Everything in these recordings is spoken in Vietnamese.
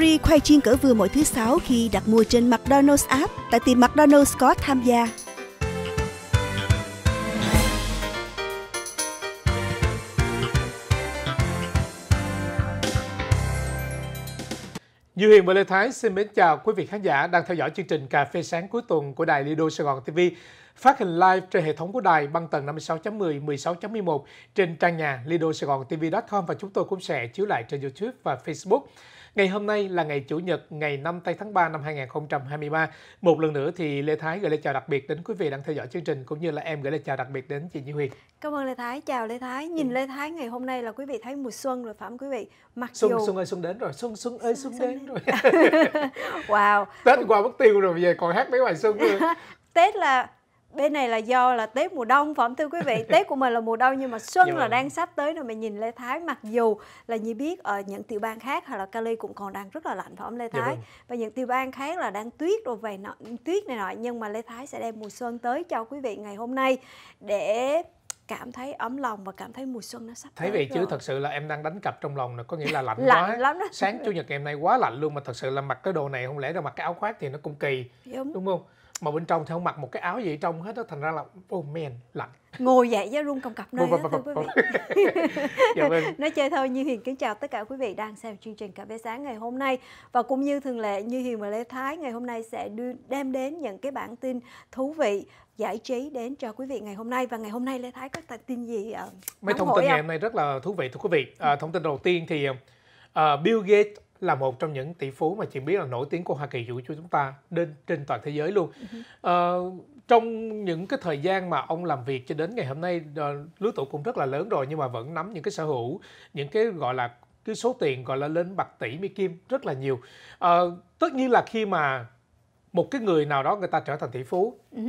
Free khoai chiên cỡ vừa mỗi thứ sáu khi đặt mua trên McDonald's app tại tiệm McDonald's có tham gia. Như Hiền và Lê Thái xin mến chào quý vị khán giả đang theo dõi chương trình Cà phê sáng cuối tuần của đài Lido Sài Gòn TV phát hình live trên hệ thống của đài băng tần 56.10, 16.11 trên trang nhà lido tv.com và chúng tôi cũng sẽ chiếu lại trên YouTube và Facebook. Ngày hôm nay là ngày Chủ nhật, ngày 5 tây tháng 3 năm 2023. Một lần nữa thì Lê Thái gửi lời chào đặc biệt đến quý vị đang theo dõi chương trình cũng như là em gửi lời chào đặc biệt đến chị Như Huyền. Cảm ơn Lê Thái, chào Lê Thái. Nhìn ừ. Lê Thái ngày hôm nay là quý vị thấy mùa xuân rồi phải không quý vị? Mặc xuân, dù Xuân ơi xuân đến rồi, xuân xuân ơi xuân, xuân đến, đến rồi. wow. Tết qua mất tiêu rồi, về còn hát mấy bài xuân nữa. Tết là bên này là do là Tết mùa đông phẩm thưa quý vị Tết của mình là mùa đông nhưng mà xuân nhưng mà... là đang sắp tới rồi mình nhìn Lê Thái mặc dù là như biết ở ờ, những tiểu bang khác hay là Cali cũng còn đang rất là lạnh phẩm Lê dạ Thái dạ và những tiểu bang khác là đang tuyết rồi về nọ, tuyết này nọ nhưng mà Lê Thái sẽ đem mùa xuân tới cho quý vị ngày hôm nay để cảm thấy ấm lòng và cảm thấy mùa xuân nó sắp thấy vậy chứ thật sự là em đang đánh cặp trong lòng là có nghĩa là lạnh, lạnh quá lắm đó. sáng chủ nhật ngày hôm nay quá lạnh luôn mà thật sự là mặc cái đồ này không lẽ đâu mặc cái áo khoác thì nó cũng kỳ đúng, đúng không mà bên trong thì không mặc một cái áo gì trong hết đó thành ra là oh man lạnh ngồi dậy giá rung cầm cặp vâng, nơi đó vâng, thưa quý vâng, vị dạ nói chơi thôi như hiền kính chào tất cả quý vị đang xem chương trình cà phê sáng ngày hôm nay và cũng như thường lệ như hiền và lê thái ngày hôm nay sẽ đưa, đem đến những cái bản tin thú vị giải trí đến cho quý vị ngày hôm nay và ngày hôm nay lê thái có tin gì ờ, mấy thông tin ngày hôm nay rất là thú vị thưa quý vị à, thông tin đầu tiên thì uh, Bill Gates là một trong những tỷ phú mà chị biết là nổi tiếng của Hoa Kỳ dụ cho chúng ta đến trên toàn thế giới luôn. Ừ ờ, trong những cái thời gian mà ông làm việc cho đến ngày hôm nay ờ, lứa tuổi cũng rất là lớn rồi nhưng mà vẫn nắm những cái sở hữu, những cái gọi là cái số tiền gọi là lên bạc tỷ mỹ kim rất là nhiều. Ờ, tất nhiên là khi mà một cái người nào đó người ta trở thành tỷ phú ừ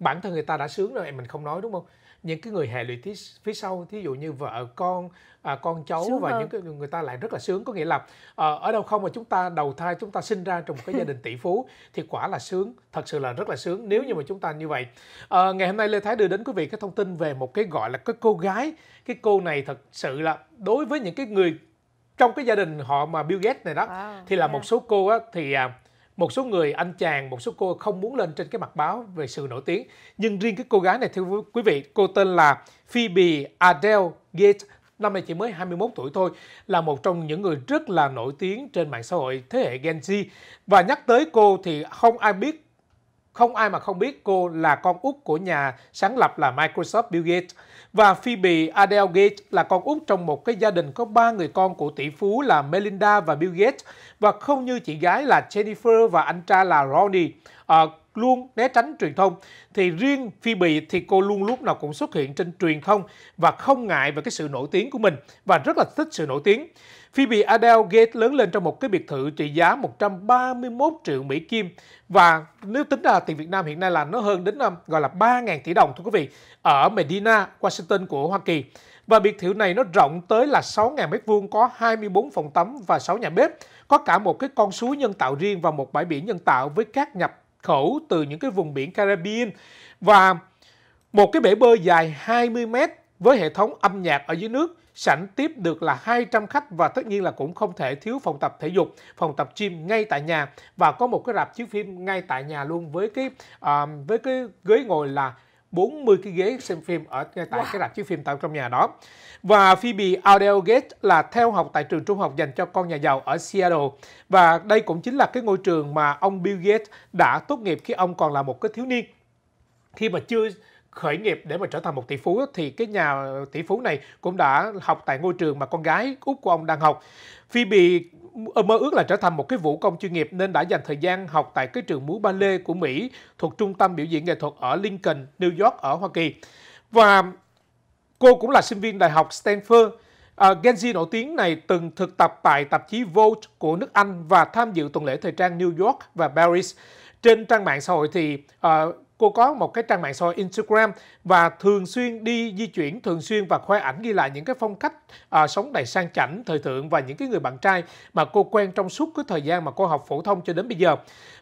bản thân người ta đã sướng rồi em mình không nói đúng không những cái người hệ lụy phía sau thí dụ như vợ con à, con cháu sướng và hơn. những cái người ta lại rất là sướng có nghĩa là à, ở đâu không mà chúng ta đầu thai chúng ta sinh ra trong một cái gia đình tỷ phú thì quả là sướng thật sự là rất là sướng nếu như mà chúng ta như vậy à, ngày hôm nay lê thái đưa đến quý vị cái thông tin về một cái gọi là cái cô gái cái cô này thật sự là đối với những cái người trong cái gia đình họ mà Bill Gates này đó wow, thì là yeah. một số cô á, thì à, một số người anh chàng một số cô không muốn lên trên cái mặt báo về sự nổi tiếng nhưng riêng cái cô gái này thưa quý vị cô tên là Phoebe Adele Gates năm nay chỉ mới 21 tuổi thôi, là một trong những người rất là nổi tiếng trên mạng xã hội thế hệ Gen Z. Và nhắc tới cô thì không ai biết, không ai mà không biết cô là con út của nhà sáng lập là Microsoft Bill Gates. Và Phoebe Adele Gates là con út trong một cái gia đình có ba người con của tỷ phú là Melinda và Bill Gates và không như chị gái là Jennifer và anh trai là Ronnie. À, luôn né tránh truyền thông thì riêng Phi Bì thì cô luôn lúc nào cũng xuất hiện trên truyền thông và không ngại về cái sự nổi tiếng của mình và rất là thích sự nổi tiếng. Phi Bì Adele Gates lớn lên trong một cái biệt thự trị giá 131 triệu Mỹ Kim và nếu tính ra tiền Việt Nam hiện nay là nó hơn đến um, gọi là 3.000 tỷ đồng thưa quý vị ở Medina, Washington của Hoa Kỳ. Và biệt thự này nó rộng tới là 6.000 m2, có 24 phòng tắm và 6 nhà bếp, có cả một cái con suối nhân tạo riêng và một bãi biển nhân tạo với các nhập khẩu từ những cái vùng biển Caribbean và một cái bể bơi dài 20 mét với hệ thống âm nhạc ở dưới nước sảnh tiếp được là 200 khách và tất nhiên là cũng không thể thiếu phòng tập thể dục, phòng tập gym ngay tại nhà và có một cái rạp chiếu phim ngay tại nhà luôn với cái uh, với cái ghế ngồi là 40 cái ghế xem phim ở ờ, tại wow. cái rạp chiếu phim tại trong nhà đó. Và Phoebe Aldell Gates là theo học tại trường trung học dành cho con nhà giàu ở Seattle. Và đây cũng chính là cái ngôi trường mà ông Bill Gates đã tốt nghiệp khi ông còn là một cái thiếu niên. Khi mà chưa khởi nghiệp để mà trở thành một tỷ phú thì cái nhà tỷ phú này cũng đã học tại ngôi trường mà con gái út của ông đang học. Phoebe Ờ, mơ ước là trở thành một cái vũ công chuyên nghiệp nên đã dành thời gian học tại cái trường múa ba lê của Mỹ thuộc trung tâm biểu diễn nghệ thuật ở Lincoln, New York ở Hoa Kỳ. Và cô cũng là sinh viên đại học Stanford. À, Genji nổi tiếng này từng thực tập tại tạp chí Vogue của nước Anh và tham dự tuần lễ thời trang New York và Paris. Trên trang mạng xã hội thì uh, cô có một cái trang mạng xã hội Instagram và thường xuyên đi di chuyển thường xuyên và khoe ảnh ghi lại những cái phong cách à, sống đầy sang chảnh thời thượng và những cái người bạn trai mà cô quen trong suốt cái thời gian mà cô học phổ thông cho đến bây giờ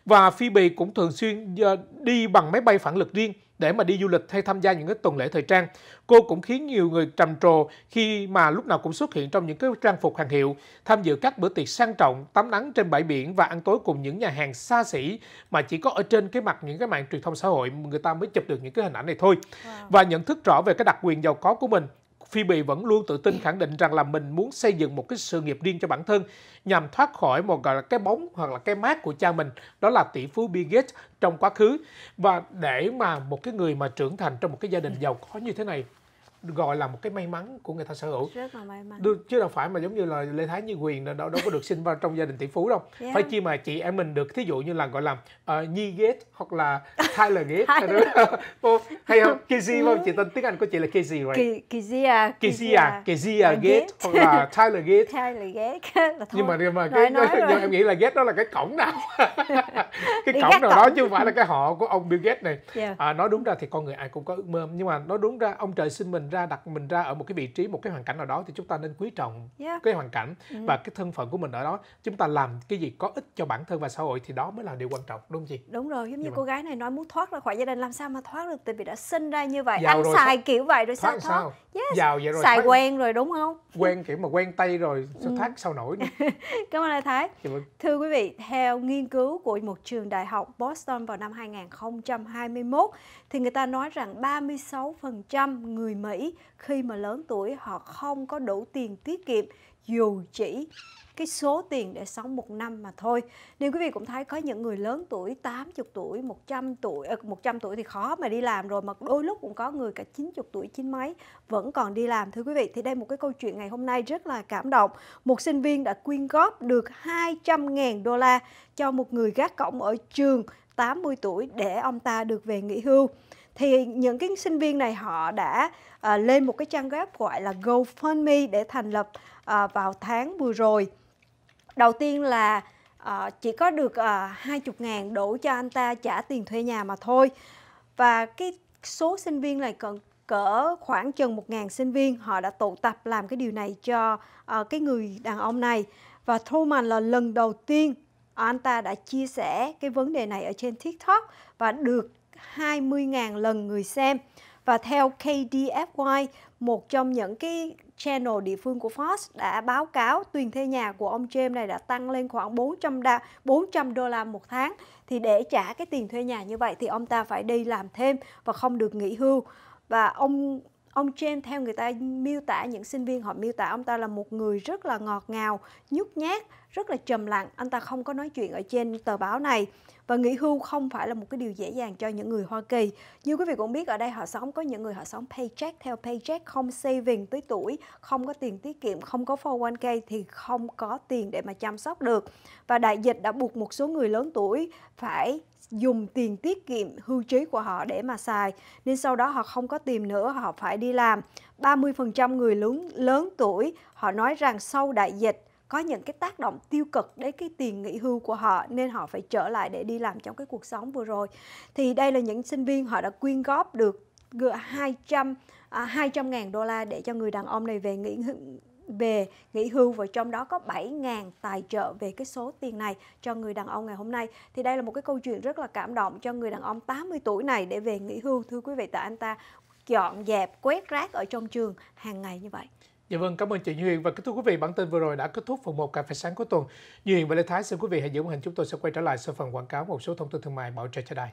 và Phoebe cũng thường xuyên ờ, đi bằng máy bay phản lực riêng để mà đi du lịch hay tham gia những cái tuần lễ thời trang. Cô cũng khiến nhiều người trầm trồ khi mà lúc nào cũng xuất hiện trong những cái trang phục hàng hiệu, tham dự các bữa tiệc sang trọng, tắm nắng trên bãi biển và ăn tối cùng những nhà hàng xa xỉ mà chỉ có ở trên cái mặt những cái mạng truyền thông xã hội người ta mới chụp được những cái hình ảnh này thôi. Wow. Và nhận thức rõ về cái đặc quyền giàu có của mình, Phoebe vẫn luôn tự tin khẳng định rằng là mình muốn xây dựng một cái sự nghiệp riêng cho bản thân nhằm thoát khỏi một gọi là cái bóng hoặc là cái mát của cha mình đó là tỷ phú Bill Gates trong quá khứ và để mà một cái người mà trưởng thành trong một cái gia đình giàu có như thế này gọi là một cái may mắn của người ta sở hữu rất là may mắn được, chứ đâu phải mà giống như là lê thái như quyền đâu đâu có được sinh vào trong gia đình tỷ phú đâu yeah. Dạ. phải chi mà chị em mình được thí dụ như là gọi là uh, Nhi Gates hoặc là Tyler Gates hay không ừ. Kizia không chị tên tiếng Anh của chị là rồi à right à Kizia à, ờ, à Gates hoặc là Tyler Gates Tyler Gates nhưng mà nhưng mà cái nhưng em nghĩ là Gates đó là cái cổng nào cái cổng nào đó chứ không phải là cái họ của ông Bill Gates này dạ. à, nói đúng ra thì con người ai cũng có ước mơ nhưng mà nói đúng ra ông trời sinh mình ra đặt mình ra ở một cái vị trí một cái hoàn cảnh nào đó thì chúng ta nên quý trọng yeah. cái hoàn cảnh ừ. và cái thân phận của mình ở đó chúng ta làm cái gì có ích cho bản thân và xã hội thì đó mới là điều quan trọng đúng không chị đúng rồi giống như mà... cô gái này nói muốn thoát ra khỏi gia đình làm sao mà thoát được tại vì đã sinh ra như vậy Giàu ăn rồi, xài thoát. kiểu vậy rồi thoát sao thoát sao? Yes. Giàu vậy rồi xài thoát. quen rồi đúng không quen kiểu mà quen tay rồi ừ. sao ừ. thoát sao nổi nữa cảm ơn Thái dạ vâng. thưa quý vị theo nghiên cứu của một trường đại học Boston vào năm 2021 thì người ta nói rằng 36% người Mỹ khi mà lớn tuổi họ không có đủ tiền tiết kiệm dù chỉ cái số tiền để sống một năm mà thôi. Nên quý vị cũng thấy có những người lớn tuổi 80 tuổi, 100 tuổi, 100 ờ, tuổi thì khó mà đi làm rồi mà đôi lúc cũng có người cả 90 tuổi chín mấy vẫn còn đi làm thưa quý vị. Thì đây một cái câu chuyện ngày hôm nay rất là cảm động. Một sinh viên đã quyên góp được 200.000 đô la cho một người gác cổng ở trường 80 tuổi để ông ta được về nghỉ hưu thì những cái sinh viên này họ đã uh, lên một cái trang web gọi là GoFundMe để thành lập uh, vào tháng vừa rồi. Đầu tiên là uh, chỉ có được hai uh, chục ngàn đủ cho anh ta trả tiền thuê nhà mà thôi. Và cái số sinh viên này cần cỡ khoảng chừng 1.000 sinh viên họ đã tụ tập làm cái điều này cho uh, cái người đàn ông này và Truman là lần đầu tiên anh ta đã chia sẻ cái vấn đề này ở trên TikTok và được 20.000 lần người xem. Và theo KDFY, một trong những cái channel địa phương của Fox đã báo cáo tiền thuê nhà của ông James này đã tăng lên khoảng 400 đa, 400 đô la một tháng. Thì để trả cái tiền thuê nhà như vậy thì ông ta phải đi làm thêm và không được nghỉ hưu. Và ông Ông James theo người ta miêu tả những sinh viên họ miêu tả ông ta là một người rất là ngọt ngào, nhút nhát, rất là trầm lặng. Anh ta không có nói chuyện ở trên tờ báo này và nghỉ hưu không phải là một cái điều dễ dàng cho những người Hoa Kỳ. Như quý vị cũng biết ở đây họ sống có những người họ sống paycheck theo paycheck, không saving tới tuổi, không có tiền tiết kiệm, không có 401k thì không có tiền để mà chăm sóc được. Và đại dịch đã buộc một số người lớn tuổi phải dùng tiền tiết kiệm hưu trí của họ để mà xài nên sau đó họ không có tìm nữa họ phải đi làm 30% người lớn, lớn tuổi họ nói rằng sau đại dịch có những cái tác động tiêu cực đến cái tiền nghỉ hưu của họ nên họ phải trở lại để đi làm trong cái cuộc sống vừa rồi thì đây là những sinh viên họ đã quyên góp được 200 à, 200 ngàn đô la để cho người đàn ông này về nghỉ về nghỉ hưu và trong đó có 7.000 tài trợ về cái số tiền này cho người đàn ông ngày hôm nay. Thì đây là một cái câu chuyện rất là cảm động cho người đàn ông 80 tuổi này để về nghỉ hưu thưa quý vị tại anh ta dọn dẹp quét rác ở trong trường hàng ngày như vậy. Dạ vâng, cảm ơn chị Như Huyền và kính thưa quý vị, bản tin vừa rồi đã kết thúc phần 1 cà phê sáng của tuần. Như Huyền và Lê Thái xin quý vị hãy giữ màn hình chúng tôi sẽ quay trở lại sau phần quảng cáo một số thông tin thương mại bảo trợ cho đài.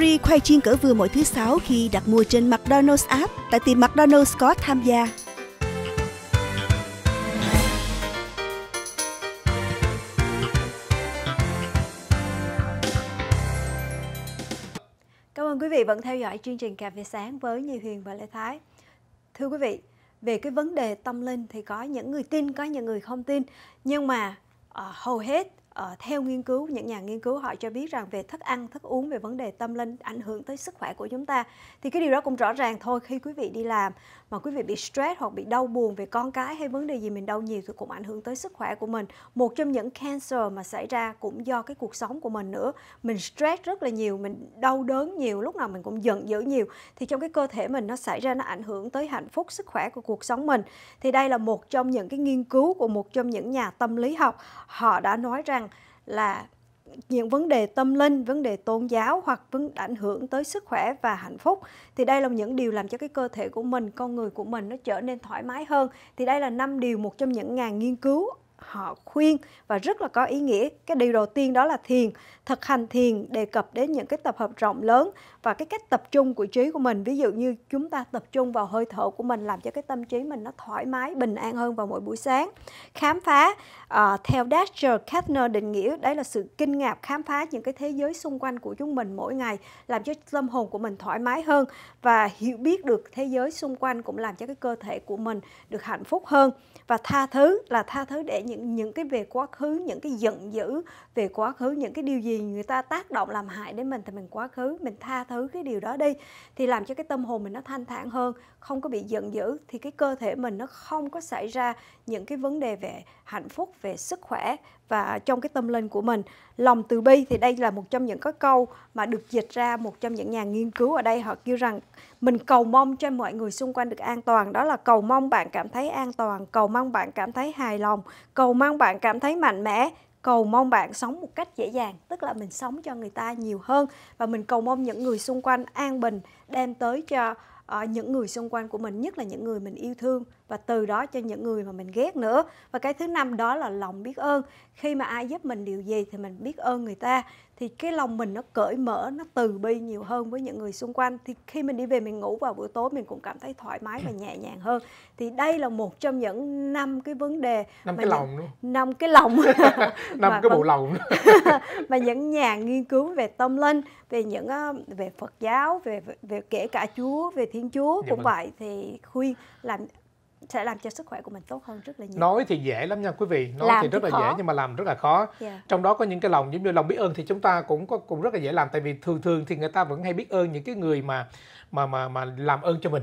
Free khoai chiên cỡ vừa mỗi thứ sáu khi đặt mua trên McDonald's app tại tiệm McDonald's có tham gia. Cảm ơn quý vị vẫn theo dõi chương trình Cà phê sáng với Nhi Huyền và Lê Thái. Thưa quý vị, về cái vấn đề tâm linh thì có những người tin, có những người không tin. Nhưng mà uh, hầu hết Ờ, theo nghiên cứu những nhà nghiên cứu họ cho biết rằng về thức ăn thức uống về vấn đề tâm linh ảnh hưởng tới sức khỏe của chúng ta thì cái điều đó cũng rõ ràng thôi khi quý vị đi làm mà quý vị bị stress hoặc bị đau buồn về con cái hay vấn đề gì mình đau nhiều thì cũng ảnh hưởng tới sức khỏe của mình một trong những cancer mà xảy ra cũng do cái cuộc sống của mình nữa mình stress rất là nhiều mình đau đớn nhiều lúc nào mình cũng giận dữ nhiều thì trong cái cơ thể mình nó xảy ra nó ảnh hưởng tới hạnh phúc sức khỏe của cuộc sống mình thì đây là một trong những cái nghiên cứu của một trong những nhà tâm lý học họ đã nói rằng là những vấn đề tâm linh, vấn đề tôn giáo hoặc vấn ảnh hưởng tới sức khỏe và hạnh phúc thì đây là những điều làm cho cái cơ thể của mình, con người của mình nó trở nên thoải mái hơn. Thì đây là năm điều một trong những ngàn nghiên cứu họ khuyên và rất là có ý nghĩa. Cái điều đầu tiên đó là thiền. Thực hành thiền đề cập đến những cái tập hợp rộng lớn và cái cách tập trung của trí của mình. Ví dụ như chúng ta tập trung vào hơi thở của mình làm cho cái tâm trí mình nó thoải mái, bình an hơn vào mỗi buổi sáng. Khám phá uh, theo Dasher Kastner định nghĩa đấy là sự kinh ngạc khám phá những cái thế giới xung quanh của chúng mình mỗi ngày làm cho tâm hồn của mình thoải mái hơn và hiểu biết được thế giới xung quanh cũng làm cho cái cơ thể của mình được hạnh phúc hơn và tha thứ là tha thứ để những những cái về quá khứ những cái giận dữ về quá khứ những cái điều gì người ta tác động làm hại đến mình thì mình quá khứ mình tha thứ cái điều đó đi thì làm cho cái tâm hồn mình nó thanh thản hơn không có bị giận dữ thì cái cơ thể mình nó không có xảy ra những cái vấn đề về hạnh phúc về sức khỏe và trong cái tâm linh của mình lòng từ bi thì đây là một trong những cái câu mà được dịch ra một trong những nhà nghiên cứu ở đây họ kêu rằng mình cầu mong cho mọi người xung quanh được an toàn đó là cầu mong bạn cảm thấy an toàn cầu mong bạn cảm thấy hài lòng cầu mong bạn cảm thấy mạnh mẽ cầu mong bạn sống một cách dễ dàng tức là mình sống cho người ta nhiều hơn và mình cầu mong những người xung quanh an bình đem tới cho Ờ, những người xung quanh của mình nhất là những người mình yêu thương và từ đó cho những người mà mình ghét nữa và cái thứ năm đó là lòng biết ơn khi mà ai giúp mình điều gì thì mình biết ơn người ta thì cái lòng mình nó cởi mở nó từ bi nhiều hơn với những người xung quanh thì khi mình đi về mình ngủ vào buổi tối mình cũng cảm thấy thoải mái và nhẹ nhàng hơn thì đây là một trong những năm cái vấn đề năm cái lòng năm cái lòng năm cái bộ vâng. lòng mà những nhà nghiên cứu về tâm linh về những ờ, về Phật giáo về về kể cả Chúa về Thiên Chúa dạ cũng vâng. vậy thì khuyên làm sẽ làm cho sức khỏe của mình tốt hơn rất là nhiều nói thì dễ lắm nha quý vị nói làm thì rất thì là khó. dễ nhưng mà làm rất là khó yeah. Dạ. trong đó có những cái lòng giống như lòng biết ơn thì chúng ta cũng có cũng rất là dễ làm tại vì thường thường thì người ta vẫn hay biết ơn những cái người mà mà mà mà làm ơn cho mình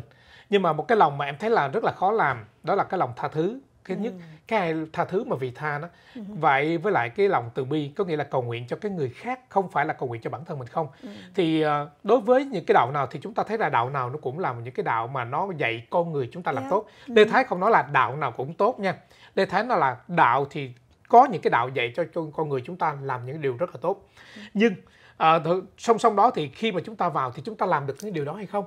nhưng mà một cái lòng mà em thấy là rất là khó làm đó là cái lòng tha thứ thứ ừ. nhất cái hai tha thứ mà vị tha đó ừ. vậy với lại cái lòng từ bi có nghĩa là cầu nguyện cho cái người khác không phải là cầu nguyện cho bản thân mình không ừ. thì ờ, đối với những cái đạo nào thì chúng ta thấy là đạo nào nó cũng là những cái đạo mà nó dạy con người chúng ta làm yeah. tốt lê ừ. thái không nói là đạo nào cũng tốt nha lê thái nói là đạo thì có những cái đạo dạy cho, con người chúng ta làm những điều rất là tốt ừ. nhưng à, ờ, thử, song song đó thì khi mà chúng ta vào thì chúng ta làm được những điều đó hay không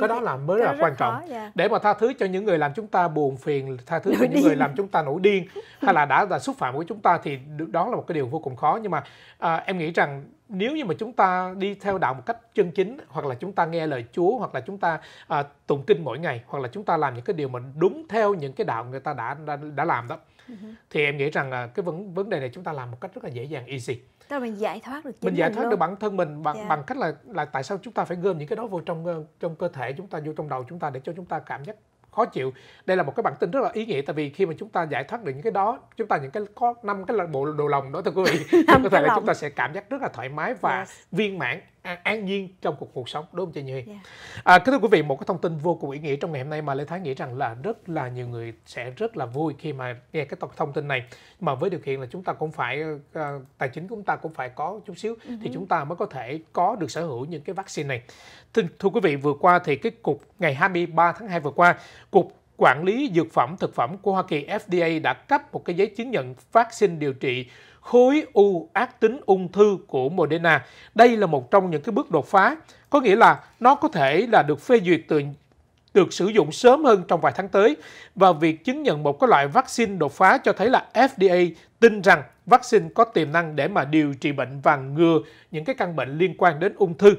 cái đó là mới là quan trọng khó, dạ. để mà tha thứ cho những người làm chúng ta buồn phiền tha thứ nổi cho những điên. người làm chúng ta nổi điên hay là đã là xúc phạm của chúng ta thì đó là một cái điều vô cùng khó nhưng mà à, em nghĩ rằng nếu như mà chúng ta đi theo đạo một cách chân chính hoặc là chúng ta nghe lời Chúa hoặc là chúng ta à, tụng kinh mỗi ngày hoặc là chúng ta làm những cái điều mà đúng theo những cái đạo người ta đã đã, đã làm đó uh-huh. thì em nghĩ rằng à, cái vấn vấn đề này chúng ta làm một cách rất là dễ dàng easy tức là mình giải thoát được chính mình giải thoát mình được bản thân mình bằng yeah. Dạ. bằng cách là là tại sao chúng ta phải gom những cái đó vô trong ờ, trong cơ thể chúng ta vô trong đầu chúng ta để cho chúng ta cảm giác khó chịu đây là một cái bản tin rất là ý nghĩa tại vì khi mà chúng ta giải thoát được những cái đó chúng ta những cái có năm cái bộ đồ lòng đó thưa quý vị có thể là chúng ta sẽ cảm giác rất là thoải mái và yes. viên mãn an nhiên trong cuộc cuộc sống đúng không chị Nhi? Yeah. Dạ. À, kính thưa quý vị một cái thông tin vô cùng ý nghĩa trong ngày hôm nay mà Lê Thái nghĩ rằng là rất là nhiều người sẽ rất là vui khi mà nghe cái thông tin này mà với điều kiện là chúng ta cũng phải à, tài chính của chúng ta cũng phải có chút xíu uh-huh. thì chúng ta mới có thể có được sở hữu những cái vaccine này. Thưa, thưa quý vị vừa qua thì cái cục ngày 23 tháng 2 vừa qua cục quản lý dược phẩm thực phẩm của Hoa Kỳ FDA đã cấp một cái giấy chứng nhận vaccine điều trị khối u ác tính ung thư của Moderna. Đây là một trong những cái bước đột phá, có nghĩa là nó có thể là được phê duyệt từ được sử dụng sớm hơn trong vài tháng tới và việc chứng nhận một cái loại vaccine đột phá cho thấy là FDA tin rằng vaccine có tiềm năng để mà điều trị bệnh và ngừa những cái căn bệnh liên quan đến ung thư.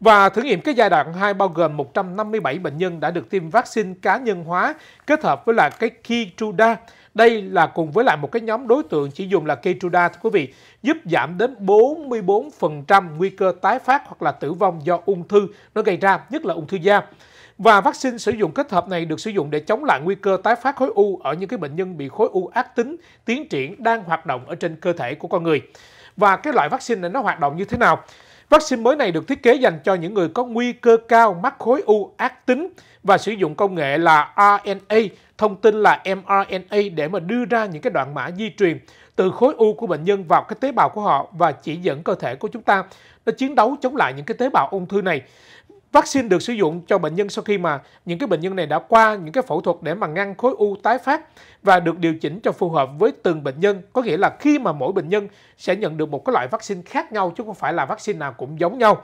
Và thử nghiệm cái giai đoạn 2 bao gồm 157 bệnh nhân đã được tiêm vaccine cá nhân hóa kết hợp với là cái Keytruda đây là cùng với lại một cái nhóm đối tượng chỉ dùng là Keytruda thưa quý vị, giúp giảm đến 44% nguy cơ tái phát hoặc là tử vong do ung thư nó gây ra, nhất là ung thư da. Và vaccine sử dụng kết hợp này được sử dụng để chống lại nguy cơ tái phát khối u ở những cái bệnh nhân bị khối u ác tính tiến triển đang hoạt động ở trên cơ thể của con người. Và cái loại vaccine này nó hoạt động như thế nào? Vaccine mới này được thiết kế dành cho những người có nguy cơ cao mắc khối u ác tính và sử dụng công nghệ là RNA thông tin là mRNA để mà đưa ra những cái đoạn mã di truyền từ khối u của bệnh nhân vào cái tế bào của họ và chỉ dẫn cơ thể của chúng ta nó chiến đấu chống lại những cái tế bào ung thư này. Vaccine được sử dụng cho bệnh nhân sau khi mà những cái bệnh nhân này đã qua những cái phẫu thuật để mà ngăn khối u tái phát và được điều chỉnh cho phù hợp với từng bệnh nhân. Có nghĩa là khi mà mỗi bệnh nhân sẽ nhận được một cái loại vaccine khác nhau chứ không phải là vaccine nào cũng giống nhau.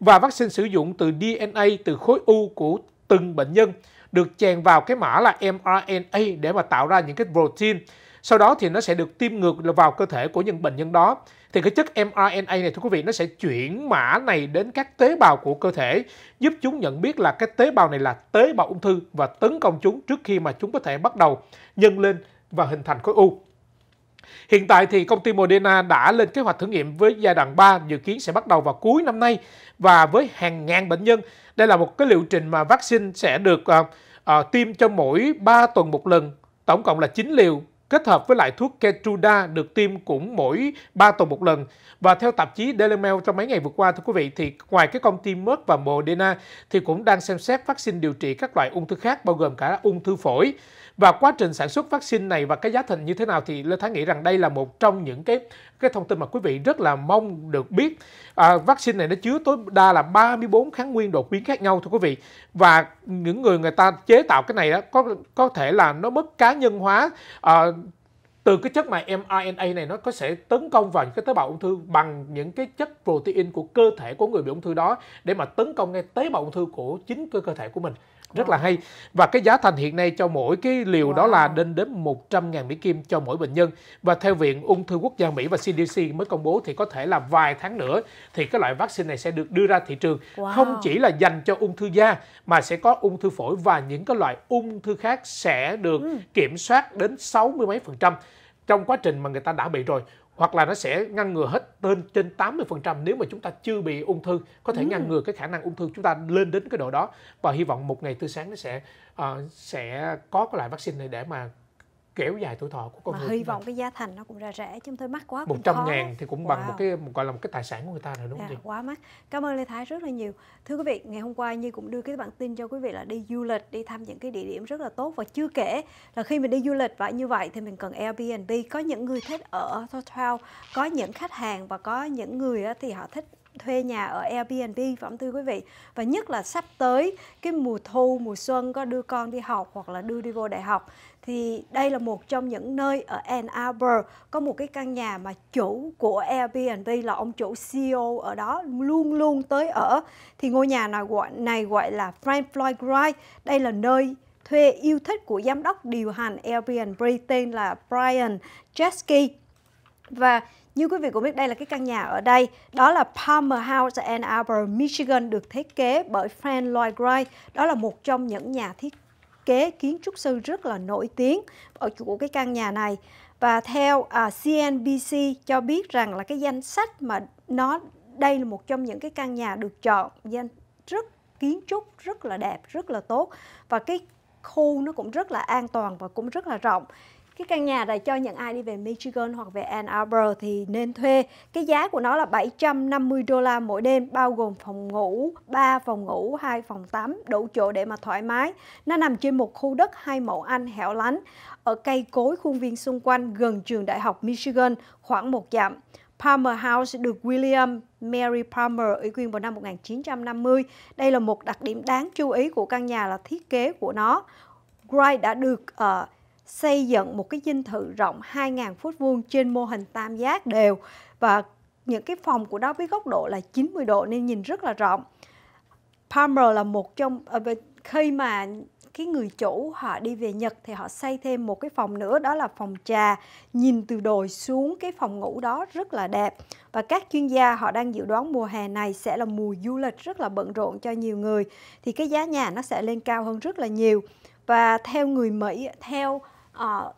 Và vaccine sử dụng từ DNA từ khối u của từng bệnh nhân được chèn vào cái mã là mRNA để mà tạo ra những cái protein. Sau đó thì nó sẽ được tiêm ngược vào cơ thể của những bệnh nhân đó. Thì cái chất mRNA này thưa quý vị nó sẽ chuyển mã này đến các tế bào của cơ thể giúp chúng nhận biết là cái tế bào này là tế bào ung thư và tấn công chúng trước khi mà chúng có thể bắt đầu nhân lên và hình thành khối u. Hiện tại thì công ty Moderna đã lên kế hoạch thử nghiệm với giai đoạn 3 dự kiến sẽ bắt đầu vào cuối năm nay và với hàng ngàn bệnh nhân đây là một cái liệu trình mà vaccine sẽ được uh, uh, tiêm cho mỗi 3 tuần một lần, tổng cộng là 9 liều kết hợp với lại thuốc Keytruda được tiêm cũng mỗi 3 tuần một lần. Và theo tạp chí Daily Mail trong mấy ngày vừa qua, thưa quý vị, thì ngoài cái công ty Merck và Moderna thì cũng đang xem xét vaccine điều trị các loại ung thư khác, bao gồm cả ung thư phổi. Và quá trình sản xuất vaccine này và cái giá thành như thế nào thì Lê Thái nghĩ rằng đây là một trong những cái cái thông tin mà quý vị rất là mong được biết. À, vaccine này nó chứa tối đa là 34 kháng nguyên đột biến khác nhau thưa quý vị. Và những người người ta chế tạo cái này đó có có thể là nó mất cá nhân hóa à, từ cái chất mà mRNA này nó có sẽ tấn công vào những cái tế bào ung thư bằng những cái chất protein của cơ thể của người bị ung thư đó để mà tấn công ngay tế bào ung thư của chính cơ, cơ thể của mình rất là hay và cái giá thành hiện nay cho mỗi cái liều wow. đó là đến đến 100.000 Mỹ Kim cho mỗi bệnh nhân và theo Viện Ung thư Quốc gia Mỹ và CDC mới công bố thì có thể là vài tháng nữa thì cái loại vaccine này sẽ được đưa ra thị trường wow. không chỉ là dành cho ung thư da mà sẽ có ung thư phổi và những cái loại ung thư khác sẽ được ừ. kiểm soát đến 60 mấy phần trăm trong quá trình mà người ta đã bị rồi hoặc là nó sẽ ngăn ngừa hết lên trên 80% nếu mà chúng ta chưa bị ung thư có thể ừ. ngăn ngừa cái khả năng ung thư chúng ta lên đến cái độ đó và hy vọng một ngày tươi sáng nó sẽ uh, sẽ có cái loại vaccine này để mà kéo dài tuổi thọ của con mà người hy vọng cái giá thành nó cũng ra rẻ chứ tôi thôi mắc quá 100 khó ngàn thì cũng bằng wow. một cái một, gọi là một cái tài sản của người ta rồi đúng không dạ, chị quá mắc cảm ơn Lê Thái rất là nhiều thưa quý vị ngày hôm qua như cũng đưa cái bản tin cho quý vị là đi du lịch đi thăm những cái địa điểm rất là tốt và chưa kể là khi mình đi du lịch và như vậy thì mình cần Airbnb có những người thích ở hotel có những khách hàng và có những người thì họ thích thuê nhà ở Airbnb phẩm tư quý vị và nhất là sắp tới cái mùa thu mùa xuân có đưa con đi học hoặc là đưa đi vô đại học thì đây là một trong những nơi ở Ann Arbor có một cái căn nhà mà chủ của Airbnb là ông chủ CEO ở đó luôn luôn tới ở thì ngôi nhà này gọi này gọi là Frank Floyd Wright đây là nơi thuê yêu thích của giám đốc điều hành Airbnb tên là Brian Chesky và như quý vị cũng biết đây là cái căn nhà ở đây, đó là Palmer House Ann Arbor, Michigan được thiết kế bởi Frank Lloyd Wright. Đó là một trong những nhà thiết kế kiến trúc sư rất là nổi tiếng ở của cái căn nhà này và theo uh, à, CNBC cho biết rằng là cái danh sách mà nó đây là một trong những cái căn nhà được chọn danh rất kiến trúc rất là đẹp rất là tốt và cái khu nó cũng rất là an toàn và cũng rất là rộng cái căn nhà này cho những ai đi về Michigan hoặc về Ann Arbor thì nên thuê. Cái giá của nó là 750 đô la mỗi đêm bao gồm phòng ngủ, 3 phòng ngủ, 2 phòng tắm, đủ chỗ để mà thoải mái. Nó nằm trên một khu đất hai mẫu Anh hẻo lánh ở cây cối khuôn viên xung quanh gần trường đại học Michigan khoảng một dặm. Palmer House được William Mary Palmer ủy quyền vào năm 1950. Đây là một đặc điểm đáng chú ý của căn nhà là thiết kế của nó. Wright đã được uh, xây dựng một cái dinh thự rộng 2.000 phút vuông trên mô hình tam giác đều và những cái phòng của nó với góc độ là 90 độ nên nhìn rất là rộng. Palmer là một trong à, khi mà cái người chủ họ đi về Nhật thì họ xây thêm một cái phòng nữa đó là phòng trà nhìn từ đồi xuống cái phòng ngủ đó rất là đẹp và các chuyên gia họ đang dự đoán mùa hè này sẽ là mùa du lịch rất là bận rộn cho nhiều người thì cái giá nhà nó sẽ lên cao hơn rất là nhiều và theo người Mỹ theo uh,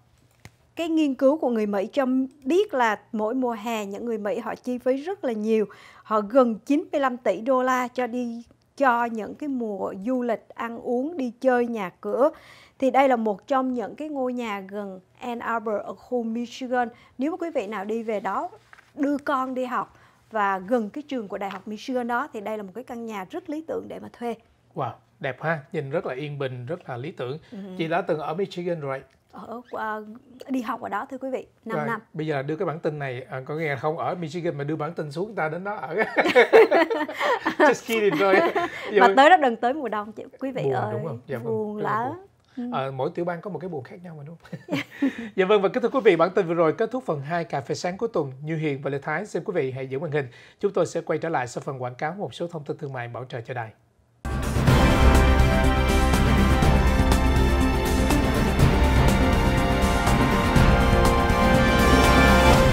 cái nghiên cứu của người Mỹ cho biết là mỗi mùa hè những người Mỹ họ chi phí rất là nhiều. Họ gần 95 tỷ đô la cho đi cho những cái mùa du lịch ăn uống đi chơi nhà cửa thì đây là một trong những cái ngôi nhà gần Ann Arbor ở khu Michigan nếu quý vị nào đi về đó đưa con đi học và gần cái trường của đại học Michigan đó thì đây là một cái căn nhà rất lý tưởng để mà thuê wow đẹp ha nhìn rất là yên bình rất là lý tưởng ừ. chị đã từng ở Michigan rồi ở ờ, ờ, uh, ờ, đi học ở đó thưa quý vị 5 Rồi, năm bây giờ đưa cái bản tin này à, có nghe không ở Michigan mà đưa bản tin xuống ta đến đó ở just kidding thôi mà tới đó đừng tới mùa đông chị quý vị buồn, ơi đúng không? Dạ, vâng, buồn vâng, lắm À, mỗi tiểu bang có một cái buồn khác nhau mà đúng không? dạ vâng và kính thưa quý vị, bản tin vừa rồi kết thúc phần 2 cà phê sáng cuối tuần. Như Hiền và Lê Thái xin quý vị hãy giữ màn hình. Chúng tôi sẽ quay trở lại sau phần quảng cáo một số thông tin thương mại bảo trợ cho đài.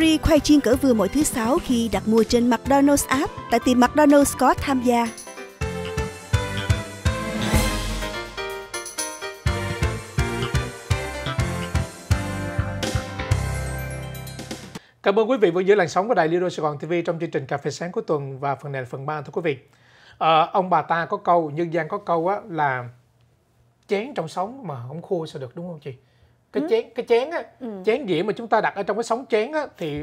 Free khoai chiên cỡ vừa mỗi thứ sáu khi đặt mua trên McDonald's app tại tiệm McDonald's có tham gia. Cảm ơn quý vị vừa giữ làn sóng của Đài Lido Sài Gòn TV trong chương trình Cà phê sáng cuối tuần và phần này là phần 3 thưa quý vị. À, ông bà ta có câu, nhân gian có câu á, là chén trong sống mà không khô sao được đúng không chị? cái ừ. chén cái chén á ừ. chén dĩa mà chúng ta đặt ở trong cái sóng chén á thì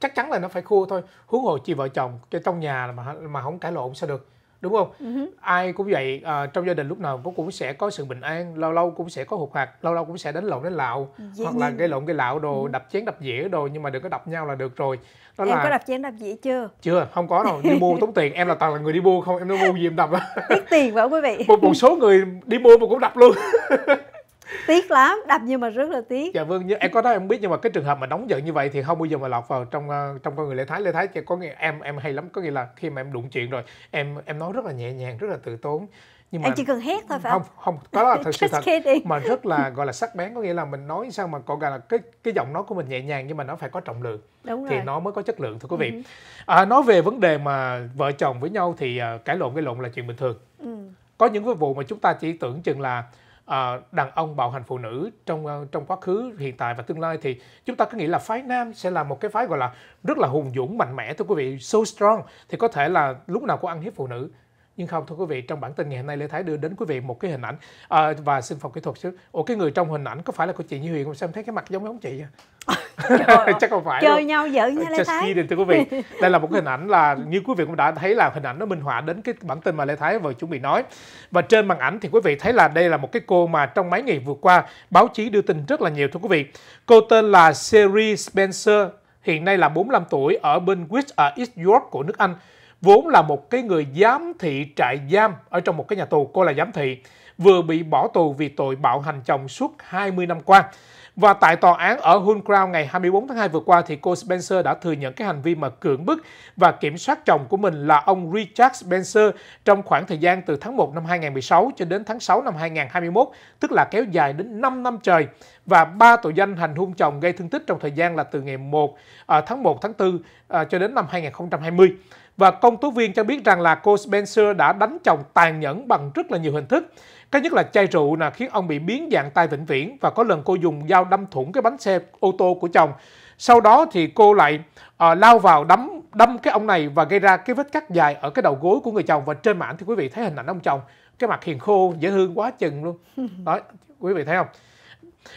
chắc chắn là nó phải khua thôi huống hồ chị vợ chồng cho trong nhà mà mà không cãi lộn sao được đúng không uh ai cũng vậy à, trong gia đình lúc nào cũng cũng sẽ có sự bình an lâu lâu cũng sẽ có hụt hạt lâu lâu cũng sẽ đánh lộn đánh lạo Dĩ hoặc nhiên. là gây lộn gây lạo đồ uh đập chén đập dĩa đồ nhưng mà đừng có đập nhau là được rồi đó em là... có đập chén đập dĩa chưa chưa không có đâu đi mua tốn tiền em là toàn là người đi mua không em đi mua gì em đập tiết tiền vậy quý vị một một số người đi mua mà cũng đập luôn tiếc lắm đập nhưng mà rất là tiếc dạ vâng em có nói em biết nhưng mà cái trường hợp mà đóng giận như vậy thì không bao giờ mà lọt vào trong ờ, trong con người lê thái lê thái có nghĩa em em hay lắm có nghĩa là khi mà em đụng chuyện rồi em em nói rất là nhẹ nhàng rất là tự tốn nhưng mà em chỉ cần hét thôi phải không không, không có là thật sự thật kidding. mà rất là gọi là sắc bén có nghĩa là mình nói sao mà còn gọi là cái cái giọng nói của mình nhẹ nhàng nhưng mà nó phải có trọng lượng Đúng thì rồi. nó mới có chất lượng thưa quý vị ừ. à, nói về vấn đề mà vợ chồng với nhau thì uh, cãi lộn cái lộn là chuyện bình thường ừ. có những cái vụ mà chúng ta chỉ tưởng chừng là à, đàn ông bạo hành phụ nữ trong uh, trong quá khứ hiện tại và tương lai thì chúng ta cứ nghĩ là phái nam sẽ là một cái phái gọi là rất là hùng dũng mạnh mẽ thưa quý vị so strong thì có thể là lúc nào cũng ăn hiếp phụ nữ nhưng không thưa quý vị trong bản tin ngày hôm nay Lê Thái đưa đến quý vị một cái hình ảnh à, và xin phòng kỹ thuật chứ ủa cái người trong hình ảnh có phải là của chị Như Huyền không xem thấy cái mặt giống giống chị vậy? chắc không phải chơi luôn. nhau giỡn nha ờ, Lê Thái kidding, thưa quý vị đây là một cái hình ảnh là như quý vị cũng đã thấy là hình ảnh nó minh họa đến cái bản tin mà Lê Thái vừa chuẩn bị nói và trên màn ảnh thì quý vị thấy là đây là một cái cô mà trong mấy ngày vừa qua báo chí đưa tin rất là nhiều thưa quý vị cô tên là Sherry Spencer hiện nay là 45 tuổi ở bên Wich ở à, East York của nước Anh vốn là một cái người giám thị trại giam ở trong một cái nhà tù, cô là giám thị, vừa bị bỏ tù vì tội bạo hành chồng suốt 20 năm qua. Và tại tòa án ở Hull Crown ngày 24 tháng 2 vừa qua thì cô Spencer đã thừa nhận cái hành vi mà cưỡng bức và kiểm soát chồng của mình là ông Richard Spencer trong khoảng thời gian từ tháng 1 năm 2016 cho đến tháng 6 năm 2021, tức là kéo dài đến 5 năm trời và ba tội danh hành hung chồng gây thương tích trong thời gian là từ ngày 1 à, tháng 1 tháng 4 à, cho đến năm 2020. Và công tố viên cho biết rằng là cô Spencer đã đánh chồng tàn nhẫn bằng rất là nhiều hình thức cái nhất là chai rượu là khiến ông bị biến dạng tai vĩnh viễn và có lần cô dùng dao đâm thủng cái bánh xe ô tô của chồng. Sau đó thì cô lại uh, lao vào đấm đâm cái ông này và gây ra cái vết cắt dài ở cái đầu gối của người chồng và trên màn thì quý vị thấy hình ảnh ông chồng cái mặt hiền khô dễ thương quá chừng luôn đó quý vị thấy không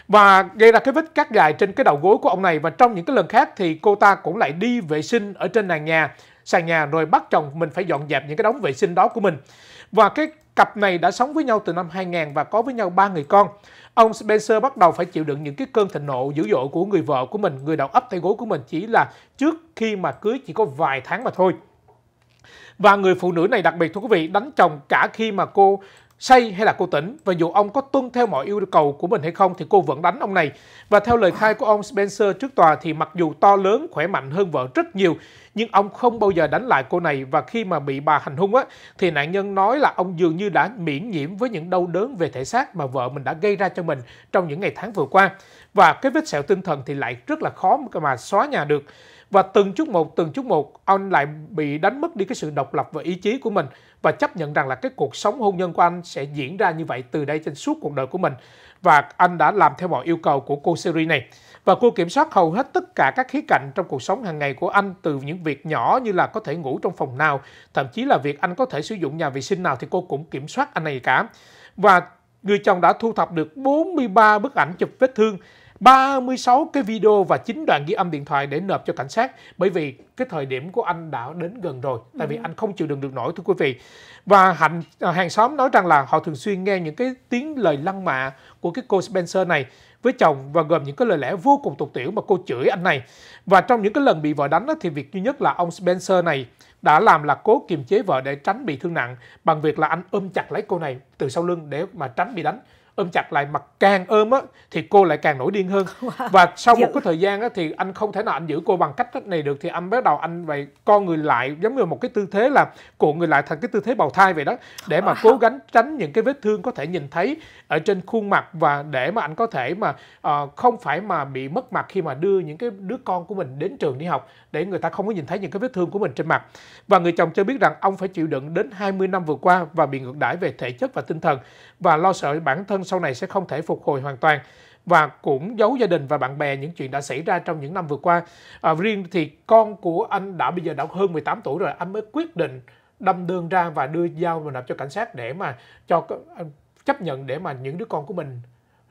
và gây ra cái vết cắt dài trên cái đầu gối của ông này và trong những cái lần khác thì cô ta cũng lại đi vệ sinh ở trên nền nhà sàn nhà rồi bắt chồng mình phải dọn dẹp những cái đống vệ sinh đó của mình và cái Cặp này đã sống với nhau từ năm 2000 và có với nhau ba người con. Ông Spencer bắt đầu phải chịu đựng những cái cơn thịnh nộ dữ dội của người vợ của mình, người đầu ấp tay gối của mình chỉ là trước khi mà cưới chỉ có vài tháng mà thôi. Và người phụ nữ này đặc biệt thưa quý vị đánh chồng cả khi mà cô say hay là cô tỉnh và dù ông có tuân theo mọi yêu cầu của mình hay không thì cô vẫn đánh ông này. Và theo lời khai của ông Spencer trước tòa thì mặc dù to lớn, khỏe mạnh hơn vợ rất nhiều nhưng ông không bao giờ đánh lại cô này và khi mà bị bà hành hung á thì nạn nhân nói là ông dường như đã miễn nhiễm với những đau đớn về thể xác mà vợ mình đã gây ra cho mình trong những ngày tháng vừa qua. Và cái vết sẹo tinh thần thì lại rất là khó mà xóa nhà được và từng chút một từng chút một anh lại bị đánh mất đi cái sự độc lập và ý chí của mình và chấp nhận rằng là cái cuộc sống hôn nhân của anh sẽ diễn ra như vậy từ đây trên suốt cuộc đời của mình và anh đã làm theo mọi yêu cầu của cô series này và cô kiểm soát hầu hết tất cả các khía cạnh trong cuộc sống hàng ngày của anh từ những việc nhỏ như là có thể ngủ trong phòng nào thậm chí là việc anh có thể sử dụng nhà vệ sinh nào thì cô cũng kiểm soát anh này cả và người chồng đã thu thập được 43 bức ảnh chụp vết thương 36 cái video và 9 đoạn ghi âm điện thoại để nộp cho cảnh sát bởi vì cái thời điểm của anh đã đến gần rồi tại vì ừ. anh không chịu đựng được nổi thưa quý vị và hạnh à, hàng xóm nói rằng là họ thường xuyên nghe những cái tiếng lời lăng mạ của cái cô Spencer này với chồng và gồm những cái lời lẽ vô cùng tục tiểu mà cô chửi anh này và trong những cái lần bị vợ đánh thì việc duy nhất là ông Spencer này đã làm là cố kiềm chế vợ để tránh bị thương nặng bằng việc là anh ôm chặt lấy cô này từ sau lưng để mà tránh bị đánh ôm chặt lại mặt càng ôm á thì cô lại càng nổi điên hơn wow. và sau một dạ. cái thời gian á thì anh không thể nào anh giữ cô bằng cách này được thì anh bắt đầu anh vậy co người lại giống như một cái tư thế là cuộn người lại thành cái tư thế bào thai vậy đó để mà cố gắng tránh những cái vết thương có thể nhìn thấy ở trên khuôn mặt và để mà anh có thể mà uh, không phải mà bị mất mặt khi mà đưa những cái đứa con của mình đến trường đi học để người ta không có nhìn thấy những cái vết thương của mình trên mặt và người chồng cho biết rằng ông phải chịu đựng đến 20 năm vừa qua và bị ngược đãi về thể chất và tinh thần và lo sợ bản thân thân sau này sẽ không thể phục hồi hoàn toàn và cũng giấu gia đình và bạn bè những chuyện đã xảy ra trong những năm vừa qua. À, riêng thì con của anh đã bây giờ đã hơn 18 tuổi rồi, anh mới quyết định đâm đơn ra và đưa dao và nộp cho cảnh sát để mà cho chấp nhận để mà những đứa con của mình